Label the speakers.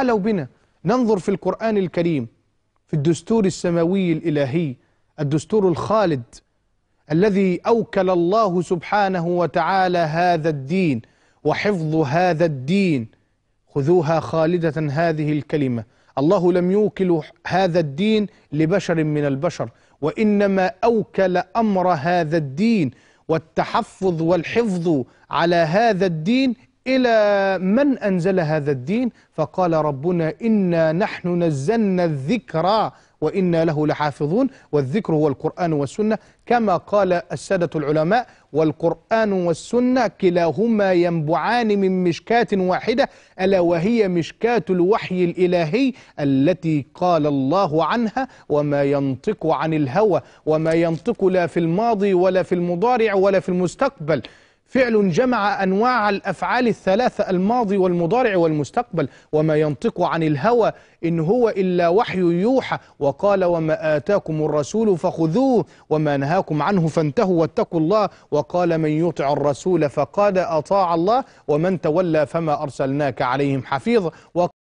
Speaker 1: تعالوا بنا ننظر في القرآن الكريم في الدستور السماوي الإلهي الدستور الخالد الذي أوكل الله سبحانه وتعالى هذا الدين وحفظ هذا الدين خذوها خالدة هذه الكلمة الله لم يوكل هذا الدين لبشر من البشر وإنما أوكل أمر هذا الدين والتحفظ والحفظ على هذا الدين إلى من أنزل هذا الدين فقال ربنا إنا نحن نزلنا الذكر وإنا له لحافظون والذكر هو القرآن والسنة كما قال السادة العلماء والقرآن والسنة كلاهما ينبعان من مشكاة واحدة ألا وهي مشكاة الوحي الإلهي التي قال الله عنها وما ينطق عن الهوى وما ينطق لا في الماضي ولا في المضارع ولا في المستقبل فعل جمع أنواع الأفعال الثلاثة الماضي والمضارع والمستقبل وما ينطق عن الهوى إن هو إلا وحي يوحى وقال وما آتاكم الرسول فخذوه وما نهاكم عنه فانتهوا واتقوا الله وقال من يطع الرسول فقد أطاع الله ومن تولى فما أرسلناك عليهم حفيظ